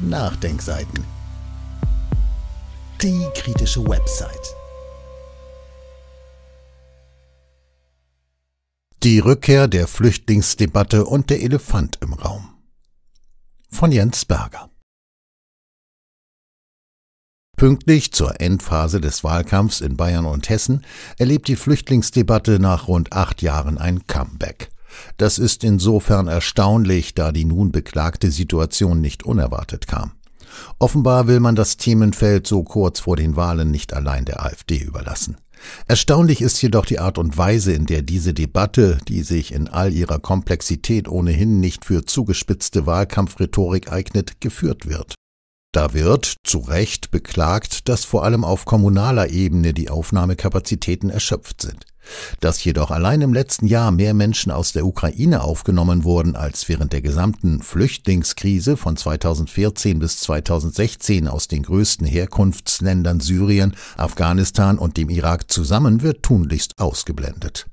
Nachdenkseiten. Die kritische Website. Die Rückkehr der Flüchtlingsdebatte und der Elefant im Raum. Von Jens Berger. Pünktlich zur Endphase des Wahlkampfs in Bayern und Hessen erlebt die Flüchtlingsdebatte nach rund acht Jahren ein Comeback. Das ist insofern erstaunlich, da die nun beklagte Situation nicht unerwartet kam. Offenbar will man das Themenfeld so kurz vor den Wahlen nicht allein der AfD überlassen. Erstaunlich ist jedoch die Art und Weise, in der diese Debatte, die sich in all ihrer Komplexität ohnehin nicht für zugespitzte Wahlkampfrhetorik eignet, geführt wird. Da wird, zu Recht, beklagt, dass vor allem auf kommunaler Ebene die Aufnahmekapazitäten erschöpft sind. Dass jedoch allein im letzten Jahr mehr Menschen aus der Ukraine aufgenommen wurden als während der gesamten Flüchtlingskrise von 2014 bis 2016 aus den größten Herkunftsländern Syrien, Afghanistan und dem Irak zusammen, wird tunlichst ausgeblendet.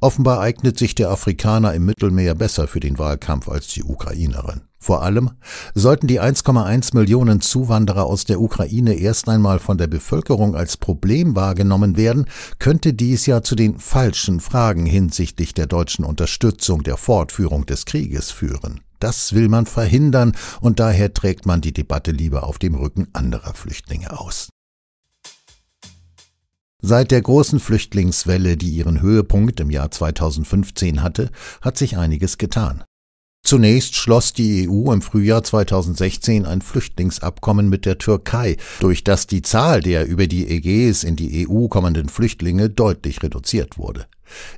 Offenbar eignet sich der Afrikaner im Mittelmeer besser für den Wahlkampf als die Ukrainerin. Vor allem sollten die 1,1 Millionen Zuwanderer aus der Ukraine erst einmal von der Bevölkerung als Problem wahrgenommen werden, könnte dies ja zu den falschen Fragen hinsichtlich der deutschen Unterstützung der Fortführung des Krieges führen. Das will man verhindern, und daher trägt man die Debatte lieber auf dem Rücken anderer Flüchtlinge aus. Seit der großen Flüchtlingswelle, die ihren Höhepunkt im Jahr 2015 hatte, hat sich einiges getan. Zunächst schloss die EU im Frühjahr 2016 ein Flüchtlingsabkommen mit der Türkei, durch das die Zahl der über die Ägäis in die EU kommenden Flüchtlinge deutlich reduziert wurde.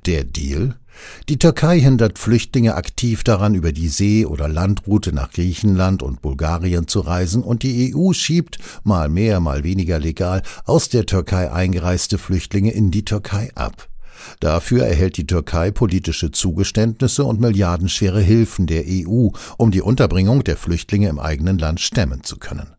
Der Deal? Die Türkei hindert Flüchtlinge aktiv daran, über die See- oder Landroute nach Griechenland und Bulgarien zu reisen und die EU schiebt, mal mehr, mal weniger legal, aus der Türkei eingereiste Flüchtlinge in die Türkei ab. Dafür erhält die Türkei politische Zugeständnisse und milliardenschwere Hilfen der EU, um die Unterbringung der Flüchtlinge im eigenen Land stemmen zu können.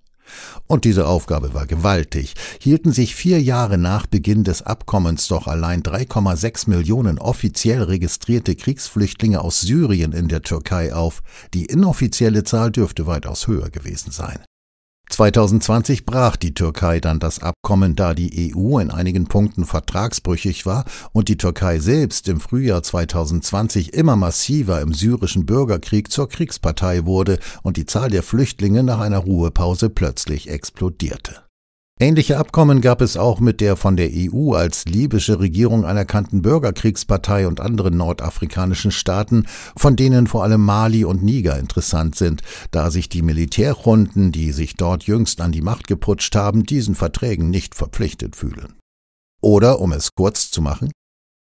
Und diese Aufgabe war gewaltig. Hielten sich vier Jahre nach Beginn des Abkommens doch allein 3,6 Millionen offiziell registrierte Kriegsflüchtlinge aus Syrien in der Türkei auf. Die inoffizielle Zahl dürfte weitaus höher gewesen sein. 2020 brach die Türkei dann das Abkommen, da die EU in einigen Punkten vertragsbrüchig war und die Türkei selbst im Frühjahr 2020 immer massiver im syrischen Bürgerkrieg zur Kriegspartei wurde und die Zahl der Flüchtlinge nach einer Ruhepause plötzlich explodierte. Ähnliche Abkommen gab es auch mit der von der EU als libysche Regierung anerkannten Bürgerkriegspartei und anderen nordafrikanischen Staaten, von denen vor allem Mali und Niger interessant sind, da sich die Militärrunden, die sich dort jüngst an die Macht geputscht haben, diesen Verträgen nicht verpflichtet fühlen. Oder, um es kurz zu machen,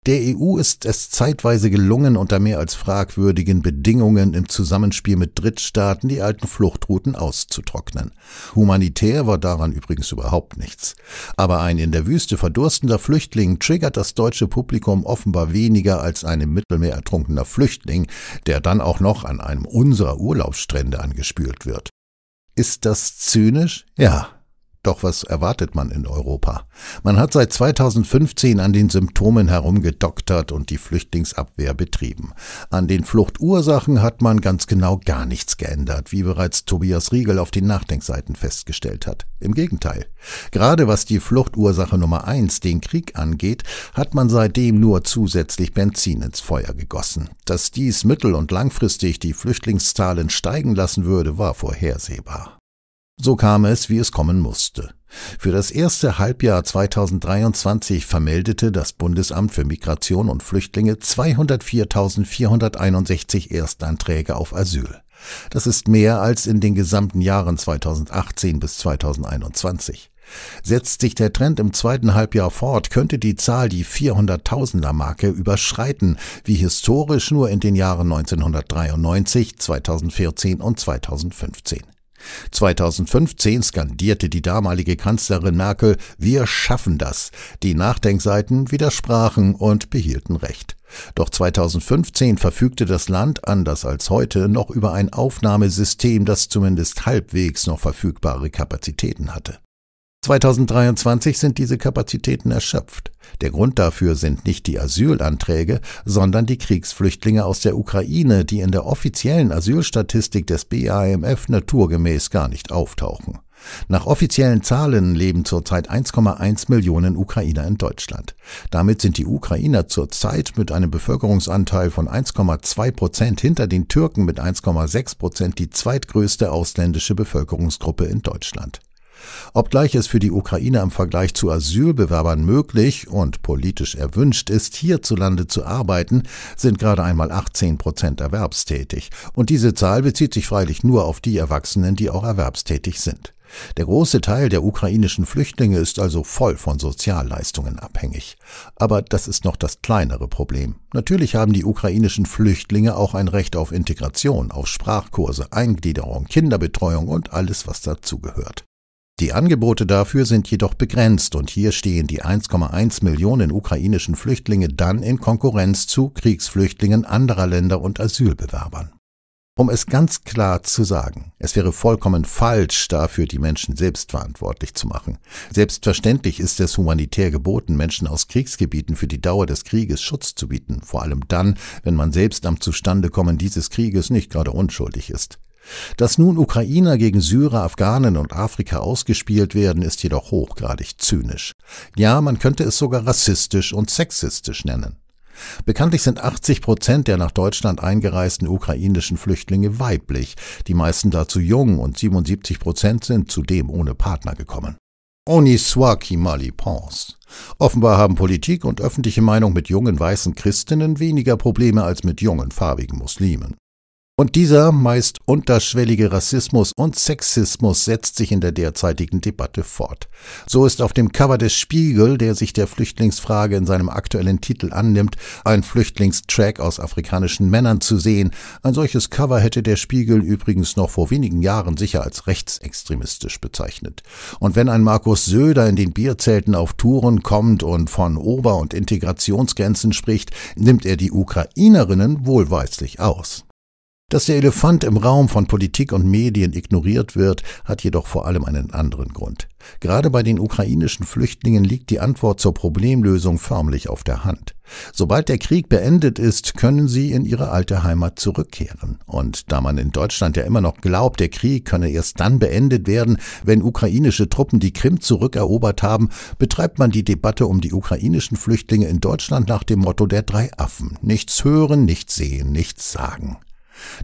der EU ist es zeitweise gelungen, unter mehr als fragwürdigen Bedingungen im Zusammenspiel mit Drittstaaten die alten Fluchtrouten auszutrocknen. Humanitär war daran übrigens überhaupt nichts. Aber ein in der Wüste verdurstender Flüchtling triggert das deutsche Publikum offenbar weniger als ein im Mittelmeer ertrunkener Flüchtling, der dann auch noch an einem unserer Urlaubsstrände angespült wird. Ist das zynisch? Ja, doch was erwartet man in Europa? Man hat seit 2015 an den Symptomen herumgedoktert und die Flüchtlingsabwehr betrieben. An den Fluchtursachen hat man ganz genau gar nichts geändert, wie bereits Tobias Riegel auf den Nachdenkseiten festgestellt hat. Im Gegenteil. Gerade was die Fluchtursache Nummer eins, den Krieg angeht, hat man seitdem nur zusätzlich Benzin ins Feuer gegossen. Dass dies mittel- und langfristig die Flüchtlingszahlen steigen lassen würde, war vorhersehbar. So kam es, wie es kommen musste. Für das erste Halbjahr 2023 vermeldete das Bundesamt für Migration und Flüchtlinge 204.461 Erstanträge auf Asyl. Das ist mehr als in den gesamten Jahren 2018 bis 2021. Setzt sich der Trend im zweiten Halbjahr fort, könnte die Zahl die 400.000er Marke überschreiten, wie historisch nur in den Jahren 1993, 2014 und 2015. 2015 skandierte die damalige Kanzlerin Merkel Wir schaffen das. Die Nachdenkseiten widersprachen und behielten Recht. Doch 2015 verfügte das Land anders als heute noch über ein Aufnahmesystem, das zumindest halbwegs noch verfügbare Kapazitäten hatte. 2023 sind diese Kapazitäten erschöpft. Der Grund dafür sind nicht die Asylanträge, sondern die Kriegsflüchtlinge aus der Ukraine, die in der offiziellen Asylstatistik des BAMF naturgemäß gar nicht auftauchen. Nach offiziellen Zahlen leben zurzeit 1,1 Millionen Ukrainer in Deutschland. Damit sind die Ukrainer zurzeit mit einem Bevölkerungsanteil von 1,2 Prozent hinter den Türken mit 1,6 Prozent die zweitgrößte ausländische Bevölkerungsgruppe in Deutschland. Obgleich es für die Ukraine im Vergleich zu Asylbewerbern möglich und politisch erwünscht ist, hierzulande zu arbeiten, sind gerade einmal 18 Prozent erwerbstätig. Und diese Zahl bezieht sich freilich nur auf die Erwachsenen, die auch erwerbstätig sind. Der große Teil der ukrainischen Flüchtlinge ist also voll von Sozialleistungen abhängig. Aber das ist noch das kleinere Problem. Natürlich haben die ukrainischen Flüchtlinge auch ein Recht auf Integration, auf Sprachkurse, Eingliederung, Kinderbetreuung und alles, was dazugehört. Die Angebote dafür sind jedoch begrenzt und hier stehen die 1,1 Millionen ukrainischen Flüchtlinge dann in Konkurrenz zu Kriegsflüchtlingen anderer Länder und Asylbewerbern. Um es ganz klar zu sagen, es wäre vollkommen falsch, dafür die Menschen selbst verantwortlich zu machen. Selbstverständlich ist es humanitär geboten, Menschen aus Kriegsgebieten für die Dauer des Krieges Schutz zu bieten, vor allem dann, wenn man selbst am Zustandekommen dieses Krieges nicht gerade unschuldig ist. Dass nun Ukrainer gegen Syrer, Afghanen und Afrika ausgespielt werden, ist jedoch hochgradig zynisch. Ja, man könnte es sogar rassistisch und sexistisch nennen. Bekanntlich sind 80 Prozent der nach Deutschland eingereisten ukrainischen Flüchtlinge weiblich, die meisten dazu jung und 77 Prozent sind zudem ohne Partner gekommen. On y soit qui mal y pense. Offenbar haben Politik und öffentliche Meinung mit jungen weißen Christinnen weniger Probleme als mit jungen farbigen Muslimen. Und dieser meist unterschwellige Rassismus und Sexismus setzt sich in der derzeitigen Debatte fort. So ist auf dem Cover des Spiegel, der sich der Flüchtlingsfrage in seinem aktuellen Titel annimmt, ein Flüchtlingstrack aus afrikanischen Männern zu sehen. Ein solches Cover hätte der Spiegel übrigens noch vor wenigen Jahren sicher als rechtsextremistisch bezeichnet. Und wenn ein Markus Söder in den Bierzelten auf Touren kommt und von Ober- und Integrationsgrenzen spricht, nimmt er die Ukrainerinnen wohlweislich aus. Dass der Elefant im Raum von Politik und Medien ignoriert wird, hat jedoch vor allem einen anderen Grund. Gerade bei den ukrainischen Flüchtlingen liegt die Antwort zur Problemlösung förmlich auf der Hand. Sobald der Krieg beendet ist, können sie in ihre alte Heimat zurückkehren. Und da man in Deutschland ja immer noch glaubt, der Krieg könne erst dann beendet werden, wenn ukrainische Truppen die Krim zurückerobert haben, betreibt man die Debatte um die ukrainischen Flüchtlinge in Deutschland nach dem Motto der drei Affen. Nichts hören, nichts sehen, nichts sagen.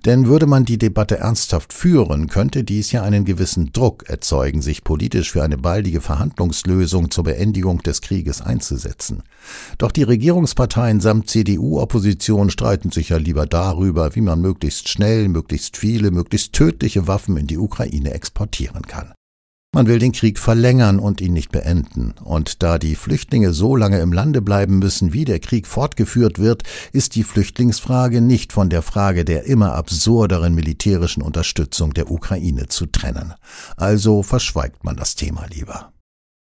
Denn würde man die Debatte ernsthaft führen, könnte dies ja einen gewissen Druck erzeugen, sich politisch für eine baldige Verhandlungslösung zur Beendigung des Krieges einzusetzen. Doch die Regierungsparteien samt CDU-Opposition streiten sich ja lieber darüber, wie man möglichst schnell, möglichst viele, möglichst tödliche Waffen in die Ukraine exportieren kann. Man will den Krieg verlängern und ihn nicht beenden. Und da die Flüchtlinge so lange im Lande bleiben müssen, wie der Krieg fortgeführt wird, ist die Flüchtlingsfrage nicht von der Frage der immer absurderen militärischen Unterstützung der Ukraine zu trennen. Also verschweigt man das Thema lieber.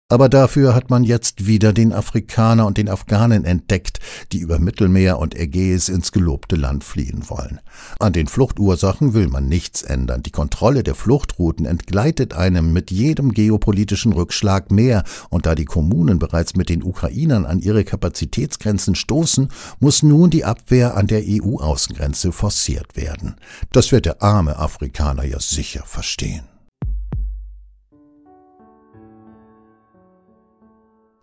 Aber dafür hat man jetzt wieder den Afrikaner und den Afghanen entdeckt, die über Mittelmeer und Ägäis ins gelobte Land fliehen wollen. An den Fluchtursachen will man nichts ändern. Die Kontrolle der Fluchtrouten entgleitet einem mit jedem geopolitischen Rückschlag mehr, und da die Kommunen bereits mit den Ukrainern an ihre Kapazitätsgrenzen stoßen, muss nun die Abwehr an der EU-Außengrenze forciert werden. Das wird der arme Afrikaner ja sicher verstehen.